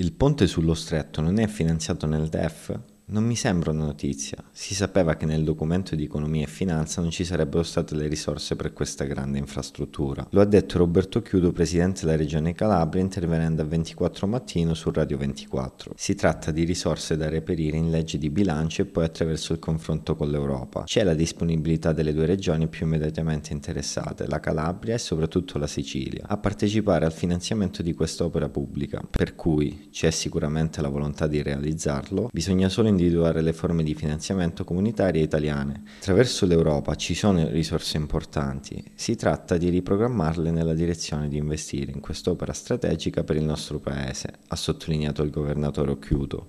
Il ponte sullo stretto non è finanziato nel DEF? non mi sembra una notizia. Si sapeva che nel documento di economia e finanza non ci sarebbero state le risorse per questa grande infrastruttura. Lo ha detto Roberto Chiudo, presidente della regione Calabria, intervenendo a 24 mattino su Radio 24. Si tratta di risorse da reperire in legge di bilancio e poi attraverso il confronto con l'Europa. C'è la disponibilità delle due regioni più immediatamente interessate, la Calabria e soprattutto la Sicilia, a partecipare al finanziamento di quest'opera pubblica, per cui c'è sicuramente la volontà di realizzarlo, bisogna solo indicare individuare le forme di finanziamento comunitarie italiane. Attraverso l'Europa ci sono risorse importanti, si tratta di riprogrammarle nella direzione di investire in quest'opera strategica per il nostro Paese, ha sottolineato il governatore Occhiuto.